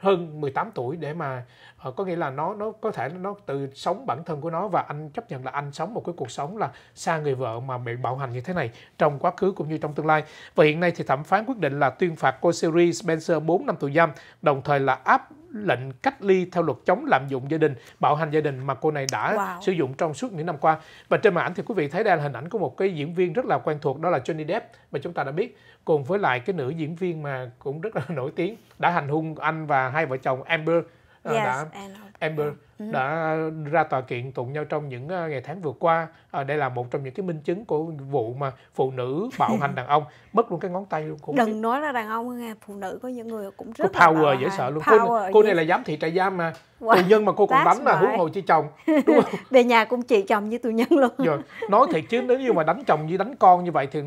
hơn 18 tuổi để mà uh, có nghĩa là nó nó có thể nó tự sống bản thân của nó và anh chấp nhận là anh sống một cái cuộc sống là xa người vợ mà bị bạo hành như thế này trong quá khứ cũng như trong tương lai. Và hiện nay thì thẩm phán quyết định là tuyên phạt cô Siri Spencer 4 năm tù giam, đồng thời là áp lệnh cách ly theo luật chống lạm dụng gia đình, bạo hành gia đình mà cô này đã wow. sử dụng trong suốt những năm qua. Và trên màn ảnh thì quý vị thấy đây là hình ảnh của một cái diễn viên rất là quen thuộc đó là Johnny Depp mà chúng ta đã biết cùng với lại cái nữ diễn viên mà cũng rất là nổi tiếng đã hành hung anh và hai vợ chồng Amber ờ, yes, đã Amber ừ. Ừ. đã ra tòa kiện tụng nhau trong những ờ, ngày tháng vừa qua ờ, đây là một trong những cái minh chứng của vụ mà phụ nữ bạo hành đàn ông mất luôn cái ngón tay luôn cũng đừng biết. nói là đàn ông nghe phụ nữ có những người cũng rất cô power dễ sợ luôn power cô, cô này là giám thị trại giam mà tù nhân mà cô còn đánh mà là huống hồ chi chồng về nhà cũng chị chồng như tù nhân luôn rồi nói thiệt chứ nếu như mà đánh chồng như đánh con như vậy thì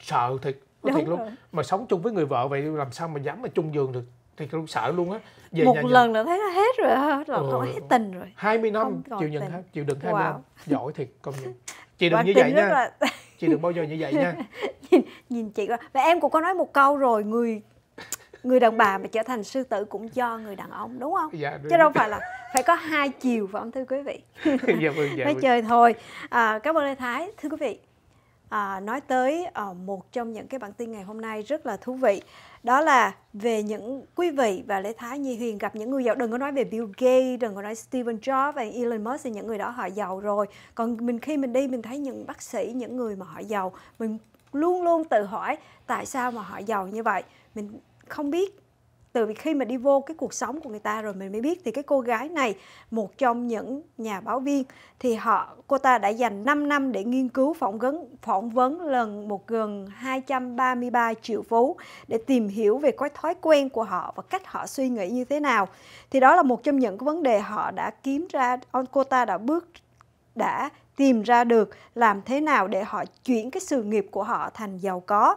sợ thiệt Đúng thiệt luôn rồi. mà sống chung với người vợ vậy làm sao mà dám mà chung giường được thì cũng sợ luôn á về một nhà lần là thấy nó hết rồi ha là ừ. không hết tình rồi 20 năm chịu nhận tình. chịu đựng 20 wow. năm giỏi thiệt công nhận chị đừng Bạn như vậy nha là... chị đừng bao giờ như vậy nha nhìn, nhìn chị coi và em cũng có nói một câu rồi người người đàn bà mà trở thành sư tử cũng do người đàn ông đúng không dạ, đúng. chứ đâu phải là phải có hai chiều phải không thưa quý vị dạ, vâng, dạ, nói vâng. chơi thôi à, cảm ơn lê thái thưa quý vị à, nói tới à, một trong những cái bản tin ngày hôm nay rất là thú vị đó là về những quý vị và lễ thái nhi huyền gặp những người giàu đừng có nói về Bill Gates đừng có nói Steven Jobs và Elon Musk thì những người đó họ giàu rồi còn mình khi mình đi mình thấy những bác sĩ những người mà họ giàu mình luôn luôn tự hỏi tại sao mà họ giàu như vậy mình không biết từ khi mà đi vô cái cuộc sống của người ta rồi mình mới biết thì cái cô gái này một trong những nhà báo viên thì họ cô ta đã dành 5 năm để nghiên cứu phỏng vấn phỏng vấn lần một gần 233 triệu phú để tìm hiểu về cái thói quen của họ và cách họ suy nghĩ như thế nào thì đó là một trong những cái vấn đề họ đã kiếm ra cô ta đã bước đã tìm ra được làm thế nào để họ chuyển cái sự nghiệp của họ thành giàu có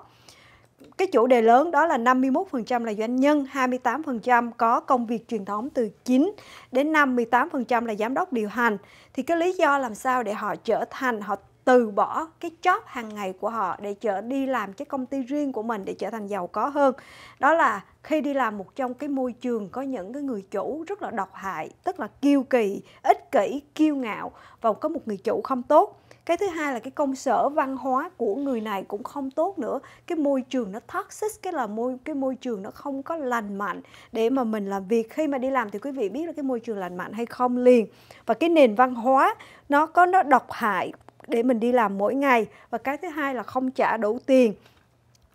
cái chủ đề lớn đó là 51% là doanh nhân, 28% có công việc truyền thống từ 9 đến 58% là giám đốc điều hành. Thì cái lý do làm sao để họ trở thành họ từ bỏ cái job hàng ngày của họ để trở đi làm cái công ty riêng của mình để trở thành giàu có hơn đó là khi đi làm một trong cái môi trường có những cái người chủ rất là độc hại tức là kiêu kỳ ích kỷ kiêu ngạo và có một người chủ không tốt cái thứ hai là cái công sở văn hóa của người này cũng không tốt nữa cái môi trường nó toxic cái là môi cái môi trường nó không có lành mạnh để mà mình làm việc khi mà đi làm thì quý vị biết là cái môi trường lành mạnh hay không liền và cái nền văn hóa nó có nó độc hại để mình đi làm mỗi ngày và cái thứ hai là không trả đủ tiền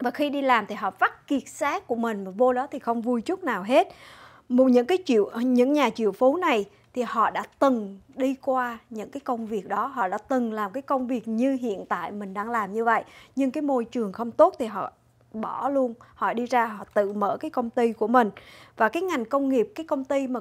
và khi đi làm thì họ vắt kiệt xác của mình mà vô đó thì không vui chút nào hết một những cái triệu những nhà triệu phú này thì họ đã từng đi qua những cái công việc đó họ đã từng làm cái công việc như hiện tại mình đang làm như vậy nhưng cái môi trường không tốt thì họ bỏ luôn họ đi ra họ tự mở cái công ty của mình và cái ngành công nghiệp cái công ty mà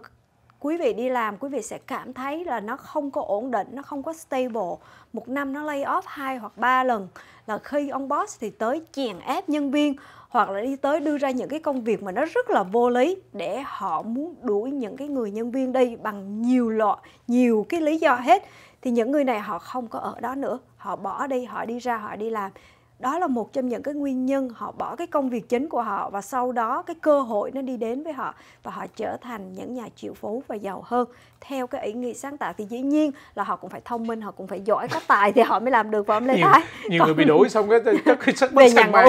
quý vị đi làm quý vị sẽ cảm thấy là nó không có ổn định nó không có stable một năm nó lay off hai hoặc ba lần là khi ông boss thì tới chèn ép nhân viên hoặc là đi tới đưa ra những cái công việc mà nó rất là vô lý để họ muốn đuổi những cái người nhân viên đi bằng nhiều lọ nhiều cái lý do hết thì những người này họ không có ở đó nữa họ bỏ đi họ đi ra họ đi làm đó là một trong những cái nguyên nhân họ bỏ cái công việc chính của họ và sau đó cái cơ hội nó đi đến với họ và họ trở thành những nhà triệu phú và giàu hơn theo cái ý nghĩ sáng tạo thì dĩ nhiên là họ cũng phải thông minh họ cũng phải giỏi có tài thì họ mới làm được và ông lê nhiều, thái nhiều Còn... người bị đuổi xong cái chắc cái sắc bớt sang mang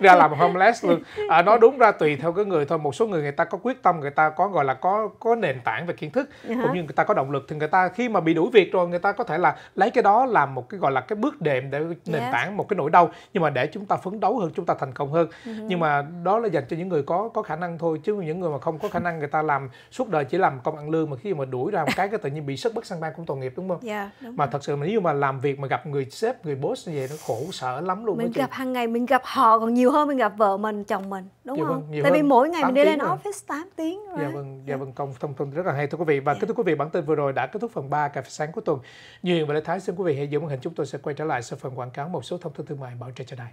ra làm homeless luôn à, nói đúng ra tùy theo cái người thôi một số người người ta có quyết tâm người ta có gọi là có có nền tảng về kiến thức uh-huh. cũng như người ta có động lực thì người ta khi mà bị đuổi việc rồi người ta có thể là lấy cái đó làm một cái gọi là cái bước đệm để nền yes. Dạ. tảng một cái nỗi đau nhưng mà để chúng ta phấn đấu hơn chúng ta thành công hơn uh-huh. nhưng mà đó là dành cho những người có có khả năng thôi chứ những người mà không có khả năng người ta làm suốt đời chỉ làm công ăn lương mà khi mà đuổi ra một cái cái tự nhiên bị sức bất sang ban cũng tội nghiệp đúng không? Dạ, đúng mà rồi. thật sự mà nếu mà làm việc mà gặp người sếp người boss như vậy nó khổ sở lắm luôn. Mình gặp hàng ngày mình gặp họ còn nhiều hơn mình gặp vợ mình chồng mình đúng dạ, không? Vâng, Tại vì mỗi ngày mình đi lên rồi. office 8 tiếng rồi. Dạ vâng, dạ, dạ, vâng công thông tin rất là hay thưa quý vị và dạ. kính thưa quý vị bản tin vừa rồi đã kết thúc phần 3 cà phê sáng của tuần. Như và Lê Thái xin quý vị hãy giữ màn hình chúng tôi sẽ quay trở lại sau phần quảng cáo một số thông tin thương mại bảo trợ cho đài.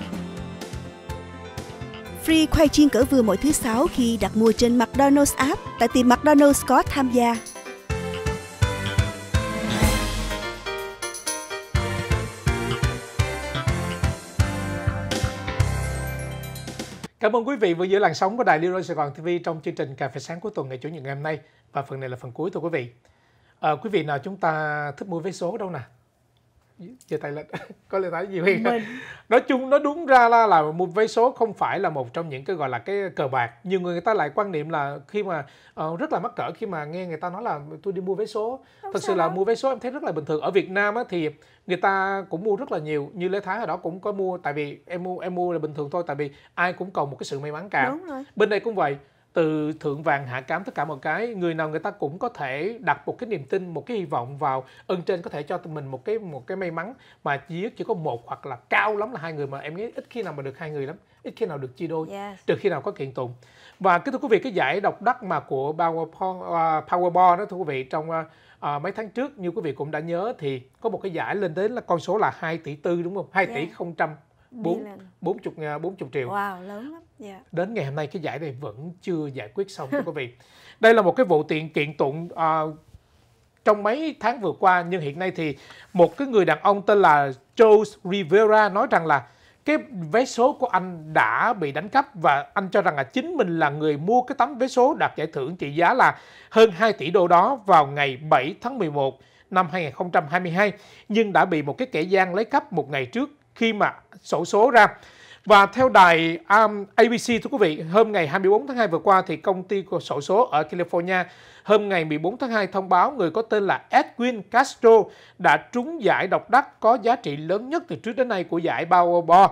Free khoai chiên cỡ vừa mỗi thứ sáu khi đặt mua trên McDonald's app tại tiệm McDonald's có tham gia. Cảm ơn quý vị vừa giữ làn sóng của Đài Liên Rô Sài Gòn TV trong chương trình Cà phê sáng cuối tuần ngày Chủ nhật ngày hôm nay. Và phần này là phần cuối thưa quý vị. À, quý vị nào chúng ta thích mua vé số đâu nè? về tài lên có lẽ thấy gì Huyền nói chung nó đúng ra là, là một vé số không phải là một trong những cái gọi là cái cờ bạc nhiều người người ta lại quan niệm là khi mà uh, rất là mắc cỡ khi mà nghe người ta nói là tôi đi mua vé số thật sự là mua vé số em thấy rất là bình thường ở Việt Nam á, thì người ta cũng mua rất là nhiều như Lê Thái ở đó cũng có mua tại vì em mua em mua là bình thường thôi tại vì ai cũng cầu một cái sự may mắn cả bên đây cũng vậy từ thượng vàng hạ cám tất cả mọi cái người nào người ta cũng có thể đặt một cái niềm tin một cái hy vọng vào ơn trên có thể cho mình một cái một cái may mắn mà chỉ chỉ có một hoặc là cao lắm là hai người mà em nghĩ ít khi nào mà được hai người lắm ít khi nào được chia đôi yes. trừ khi nào có kiện tụng và cái thưa quý vị cái giải độc đắc mà của à, Powerball, đó thưa quý vị trong à, à, mấy tháng trước như quý vị cũng đã nhớ thì có một cái giải lên đến là con số là 2 tỷ tư đúng không 2 tỷ yeah. 000 bốn bốn chục à, bốn chục triệu wow lớn lắm yeah. Dạ. đến ngày hôm nay cái giải này vẫn chưa giải quyết xong thưa quý vị đây là một cái vụ tiện kiện tụng uh, trong mấy tháng vừa qua nhưng hiện nay thì một cái người đàn ông tên là Joe Rivera nói rằng là cái vé số của anh đã bị đánh cắp và anh cho rằng là chính mình là người mua cái tấm vé số đạt giải thưởng trị giá là hơn 2 tỷ đô đó vào ngày 7 tháng 11 năm 2022 nhưng đã bị một cái kẻ gian lấy cắp một ngày trước khi mà sổ số ra. Và theo đài um, ABC thưa quý vị, hôm ngày 24 tháng 2 vừa qua thì công ty của sổ số ở California hôm ngày 14 tháng 2 thông báo người có tên là Edwin Castro đã trúng giải độc đắc có giá trị lớn nhất từ trước đến nay của giải Powerball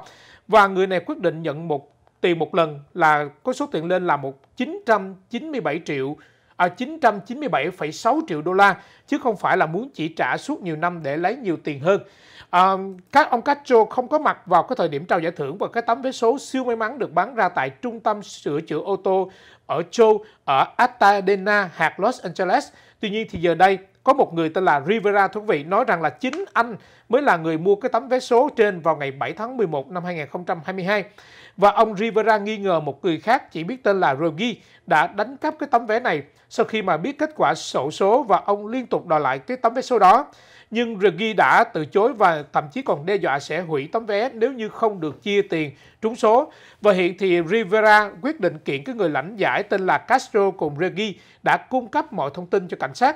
và người này quyết định nhận một tiền một lần là có số tiền lên là một 997 triệu à, 997,6 triệu đô la chứ không phải là muốn chỉ trả suốt nhiều năm để lấy nhiều tiền hơn. À, các ông Castro không có mặt vào cái thời điểm trao giải thưởng và cái tấm vé số siêu may mắn được bán ra tại trung tâm sửa chữa ô tô ở Châu ở Altadena, hạt Los Angeles. Tuy nhiên thì giờ đây có một người tên là Rivera thú vị nói rằng là chính anh mới là người mua cái tấm vé số trên vào ngày 7 tháng 11 năm 2022. Và ông Rivera nghi ngờ một người khác chỉ biết tên là Rogi đã đánh cắp cái tấm vé này sau khi mà biết kết quả sổ số và ông liên tục đòi lại cái tấm vé số đó. Nhưng Rogi đã từ chối và thậm chí còn đe dọa sẽ hủy tấm vé nếu như không được chia tiền trúng số. Và hiện thì Rivera quyết định kiện cái người lãnh giải tên là Castro cùng Rogi đã cung cấp mọi thông tin cho cảnh sát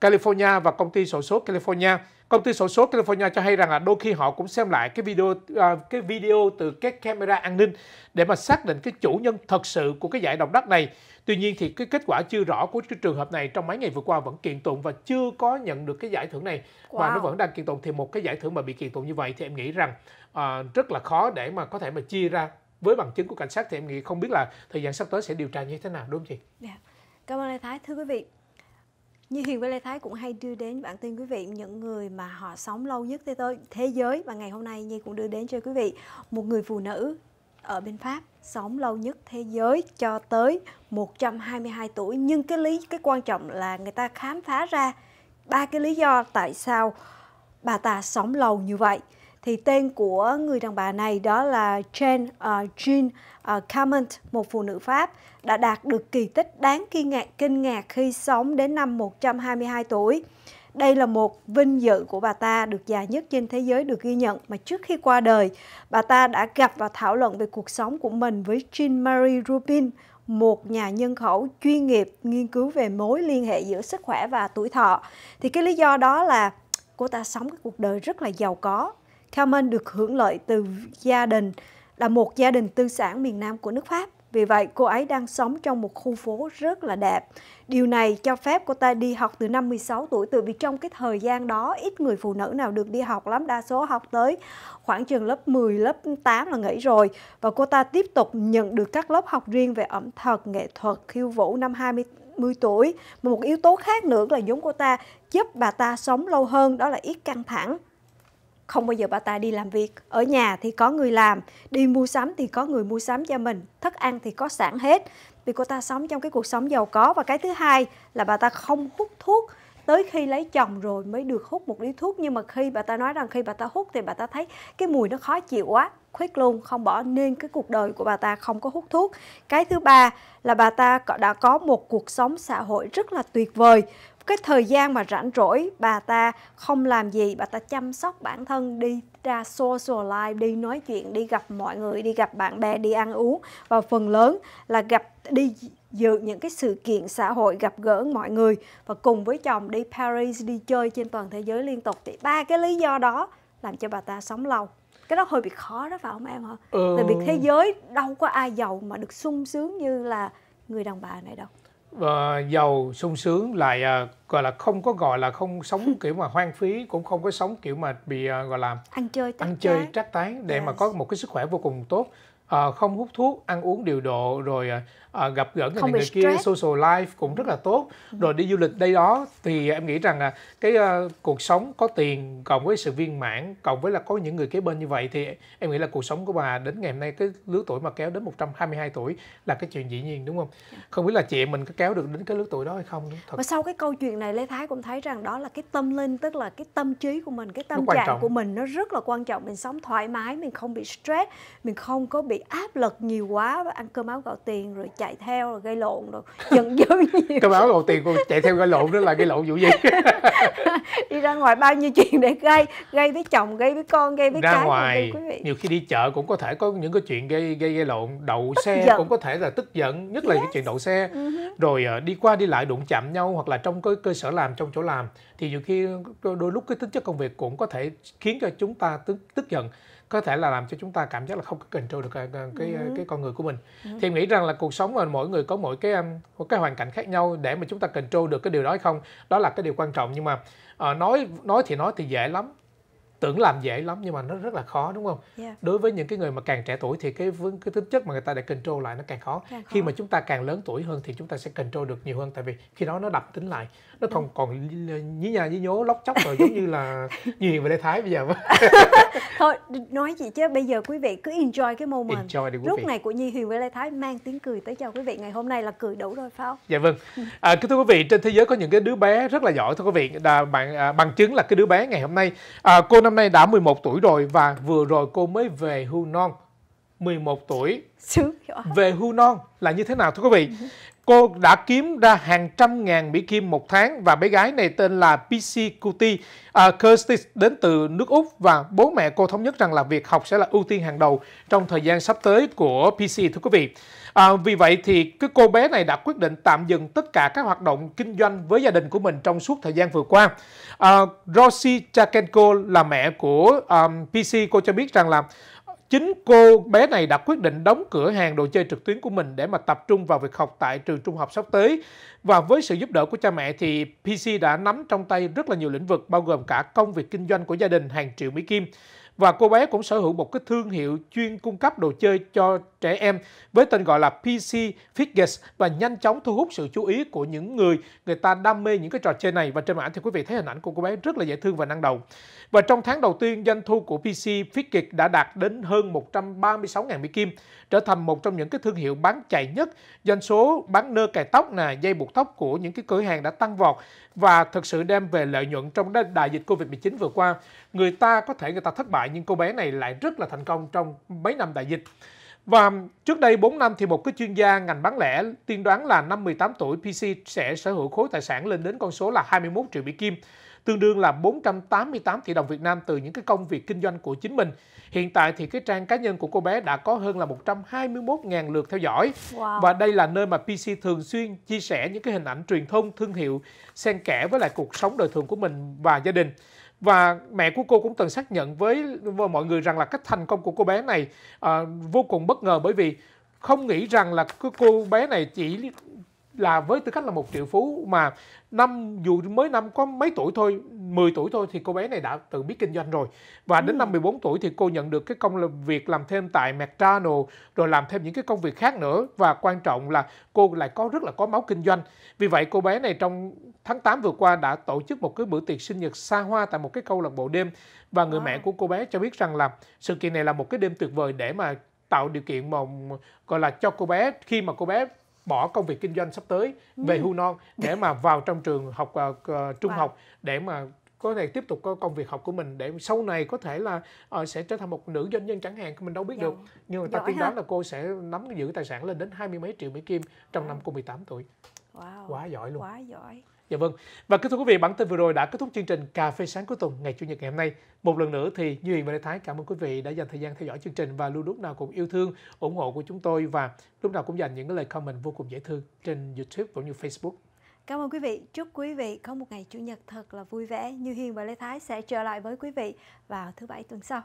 California và công ty sổ số California Công ty sổ số California cho hay rằng là đôi khi họ cũng xem lại cái video à, cái video từ các camera an ninh để mà xác định cái chủ nhân thật sự của cái giải động đất này. Tuy nhiên thì cái kết quả chưa rõ của cái trường hợp này trong mấy ngày vừa qua vẫn kiện tụng và chưa có nhận được cái giải thưởng này wow. và nó vẫn đang kiện tụng thì một cái giải thưởng mà bị kiện tụng như vậy thì em nghĩ rằng à, rất là khó để mà có thể mà chia ra với bằng chứng của cảnh sát thì em nghĩ không biết là thời gian sắp tới sẽ điều tra như thế nào đúng không chị? Yeah. Dạ. Cảm ơn Lê Thái. Thưa quý vị, như Hiền với Lê Thái cũng hay đưa đến bản tin quý vị những người mà họ sống lâu nhất thế tới thế giới và ngày hôm nay Nhi cũng đưa đến cho quý vị một người phụ nữ ở bên Pháp sống lâu nhất thế giới cho tới 122 tuổi nhưng cái lý cái quan trọng là người ta khám phá ra ba cái lý do tại sao bà ta sống lâu như vậy thì tên của người đàn bà này đó là Jane uh, à, Jean uh, à, Carment, một phụ nữ Pháp đã đạt được kỳ tích đáng kinh ngạc kinh ngạc khi sống đến năm 122 tuổi. Đây là một vinh dự của bà ta được già nhất trên thế giới được ghi nhận mà trước khi qua đời, bà ta đã gặp và thảo luận về cuộc sống của mình với Jean Marie Rubin, một nhà nhân khẩu chuyên nghiệp nghiên cứu về mối liên hệ giữa sức khỏe và tuổi thọ. Thì cái lý do đó là cô ta sống cái cuộc đời rất là giàu có Carmen được hưởng lợi từ gia đình là một gia đình tư sản miền Nam của nước Pháp. Vì vậy, cô ấy đang sống trong một khu phố rất là đẹp. Điều này cho phép cô ta đi học từ năm 16 tuổi, từ vì trong cái thời gian đó ít người phụ nữ nào được đi học lắm, đa số học tới khoảng trường lớp 10, lớp 8 là nghỉ rồi. Và cô ta tiếp tục nhận được các lớp học riêng về ẩm thực, nghệ thuật, khiêu vũ năm 20 tuổi. Một yếu tố khác nữa là giống cô ta giúp bà ta sống lâu hơn, đó là ít căng thẳng không bao giờ bà ta đi làm việc ở nhà thì có người làm đi mua sắm thì có người mua sắm cho mình thức ăn thì có sẵn hết vì cô ta sống trong cái cuộc sống giàu có và cái thứ hai là bà ta không hút thuốc tới khi lấy chồng rồi mới được hút một điếu thuốc nhưng mà khi bà ta nói rằng khi bà ta hút thì bà ta thấy cái mùi nó khó chịu quá khuyết luôn không bỏ nên cái cuộc đời của bà ta không có hút thuốc cái thứ ba là bà ta đã có một cuộc sống xã hội rất là tuyệt vời cái thời gian mà rảnh rỗi bà ta không làm gì bà ta chăm sóc bản thân đi ra social life đi nói chuyện đi gặp mọi người đi gặp bạn bè đi ăn uống và phần lớn là gặp đi dự những cái sự kiện xã hội gặp gỡ mọi người và cùng với chồng đi Paris đi chơi trên toàn thế giới liên tục thì ba cái lý do đó làm cho bà ta sống lâu cái đó hơi bị khó đó phải không em hả? Ừ. Tại vì ờ. thế giới đâu có ai giàu mà được sung sướng như là người đàn bà này đâu uh, giàu sung sướng lại uh, gọi là không có gọi là không sống kiểu mà hoang phí cũng không có sống kiểu mà bị uh, gọi là ăn chơi trác ăn chơi trác tán để yes. mà có một cái sức khỏe vô cùng tốt uh, không hút thuốc ăn uống điều độ rồi uh, à, gặp gỡ người người kia social life cũng rất là tốt ừ. rồi đi du lịch đây đó thì em nghĩ rằng là cái uh, cuộc sống có tiền cộng với sự viên mãn cộng với là có những người kế bên như vậy thì em nghĩ là cuộc sống của bà đến ngày hôm nay cái lứa tuổi mà kéo đến 122 tuổi là cái chuyện dĩ nhiên đúng không dạ. không biết là chị em mình có kéo được đến cái lứa tuổi đó hay không Thật. và sau cái câu chuyện này lê thái cũng thấy rằng đó là cái tâm linh tức là cái tâm trí của mình cái tâm trạng trọng. của mình nó rất là quan trọng mình sống thoải mái mình không bị stress mình không có bị áp lực nhiều quá ăn cơm áo gạo tiền rồi chả chạy theo rồi gây lộn rồi giận dữ nhiều cái báo đầu tiên cô chạy theo gây lộn đó là gây lộn vụ gì đi ra ngoài bao nhiêu chuyện để gây gây với chồng gây với con gây với ra cái ngoài quý vị. nhiều khi đi chợ cũng có thể có những cái chuyện gây gây gây lộn đậu xe giận. cũng có thể là tức giận nhất là yes. cái chuyện đậu xe uh-huh. rồi ờ, đi qua đi lại đụng chạm nhau hoặc là trong cái cơ sở làm trong chỗ làm thì nhiều khi đôi lúc cái tính chất công việc cũng có thể khiến cho chúng ta tức tức giận có thể là làm cho chúng ta cảm giác là không có control được ờ, ờ, cái cái, ờ, ừ. cái con người của mình ừ. thì em nghĩ rằng là cuộc sống mà mỗi người có mỗi cái một cái hoàn cảnh khác nhau để mà chúng ta control được cái điều đó hay không đó là cái điều quan trọng nhưng mà uh, nói nói thì nói thì dễ lắm tưởng làm dễ lắm nhưng mà nó rất là khó đúng không? Yeah. Dạ. Đối với những cái người mà càng trẻ tuổi thì cái cái tính chất mà người ta để control lại nó càng khó. càng khó. Khi mà chúng ta càng lớn tuổi hơn thì chúng ta sẽ control được nhiều hơn tại vì khi đó nó đập tính lại. Nó không còn nhí nhà nhí nhố lóc chóc rồi giống như là Duyên và Lê Thái bây giờ. Thôi nói gì chứ bây giờ quý vị cứ enjoy cái moment. Enjoy đi quý Lúc vị. này của Nhi Huyền với Lê Thái mang tiếng cười tới chào quý vị ngày hôm nay là cười đủ rồi phải không? Dạ vâng. À, thưa quý vị trên thế giới có những cái đứa bé rất là giỏi thưa quý vị. À, bạn à, bằng chứng là cái đứa bé ngày hôm nay à, cô năm nay đã 11 tuổi rồi và vừa rồi cô mới về hưu non 11 tuổi về hưu non là như thế nào thưa quý vị cô đã kiếm ra hàng trăm ngàn mỹ kim một tháng và bé gái này tên là PC Cuti à, Kirsty đến từ nước Úc và bố mẹ cô thống nhất rằng là việc học sẽ là ưu tiên hàng đầu trong thời gian sắp tới của PC thưa quý vị À, vì vậy thì cái cô bé này đã quyết định tạm dừng tất cả các hoạt động kinh doanh với gia đình của mình trong suốt thời gian vừa qua. À, Rosie Chakenko là mẹ của um, à, PC, cô cho biết rằng là chính cô bé này đã quyết định đóng cửa hàng đồ chơi trực tuyến của mình để mà tập trung vào việc học tại trường trung học sắp tới. Và với sự giúp đỡ của cha mẹ thì PC đã nắm trong tay rất là nhiều lĩnh vực bao gồm cả công việc kinh doanh của gia đình hàng triệu Mỹ Kim và cô bé cũng sở hữu một cái thương hiệu chuyên cung cấp đồ chơi cho trẻ em với tên gọi là PC Figures và nhanh chóng thu hút sự chú ý của những người người ta đam mê những cái trò chơi này và trên màn ảnh thì quý vị thấy hình ảnh của cô bé rất là dễ thương và năng động. Và trong tháng đầu tiên doanh thu của PC Figures đã đạt đến hơn 136.000 Mỹ kim, trở thành một trong những cái thương hiệu bán chạy nhất. Doanh số bán nơ cài tóc nè, dây buộc tóc của những cái cửa hàng đã tăng vọt và thực sự đem về lợi nhuận trong đại dịch Covid-19 vừa qua người ta có thể người ta thất bại nhưng cô bé này lại rất là thành công trong mấy năm đại dịch. Và trước đây 4 năm thì một cái chuyên gia ngành bán lẻ tiên đoán là năm 18 tuổi PC sẽ sở hữu khối tài sản lên đến con số là 21 triệu Mỹ Kim, tương đương là 488 tỷ đồng Việt Nam từ những cái công việc kinh doanh của chính mình. Hiện tại thì cái trang cá nhân của cô bé đã có hơn là 121.000 lượt theo dõi. Wow. Và đây là nơi mà PC thường xuyên chia sẻ những cái hình ảnh truyền thông thương hiệu xen kẽ với lại cuộc sống đời thường của mình và gia đình và mẹ của cô cũng từng xác nhận với mọi người rằng là cách thành công của cô bé này à, vô cùng bất ngờ bởi vì không nghĩ rằng là cô bé này chỉ là với tư cách là một triệu phú mà năm dù mới năm có mấy tuổi thôi 10 tuổi thôi thì cô bé này đã tự biết kinh doanh rồi và đến ừ. năm 14 tuổi thì cô nhận được cái công việc làm thêm tại McDonald rồi làm thêm những cái công việc khác nữa và quan trọng là cô lại có rất là có máu kinh doanh vì vậy cô bé này trong tháng 8 vừa qua đã tổ chức một cái bữa tiệc sinh nhật xa hoa tại một cái câu lạc bộ đêm và người à. mẹ của cô bé cho biết rằng là sự kiện này là một cái đêm tuyệt vời để mà tạo điều kiện mà gọi là cho cô bé khi mà cô bé bỏ công việc kinh doanh sắp tới ừ. về hưu non để mà vào trong trường học uh, trung wow. Vâng. học để mà có thể tiếp tục có công việc học của mình để sau này có thể là uh, sẽ trở thành một nữ doanh nhân chẳng hạn mình đâu biết dạ. được nhưng mà ta Giỏi tin đoán là cô sẽ nắm giữ tài sản lên đến hai mươi mấy triệu mỹ kim trong à. năm cô 18 tuổi wow. quá giỏi luôn quá giỏi Dạ vâng. Và kính thưa quý vị, bản tin vừa rồi đã kết thúc chương trình Cà phê sáng cuối tuần ngày Chủ nhật ngày hôm nay. Một lần nữa thì Như Hiền và Lê Thái cảm ơn quý vị đã dành thời gian theo dõi chương trình và luôn lúc nào cũng yêu thương, ủng hộ của chúng tôi và lúc nào cũng dành những cái lời comment vô cùng dễ thương trên YouTube cũng như Facebook. Cảm ơn quý vị. Chúc quý vị có một ngày Chủ nhật thật là vui vẻ. Như Hiền và Lê Thái sẽ trở lại với quý vị vào thứ bảy tuần sau.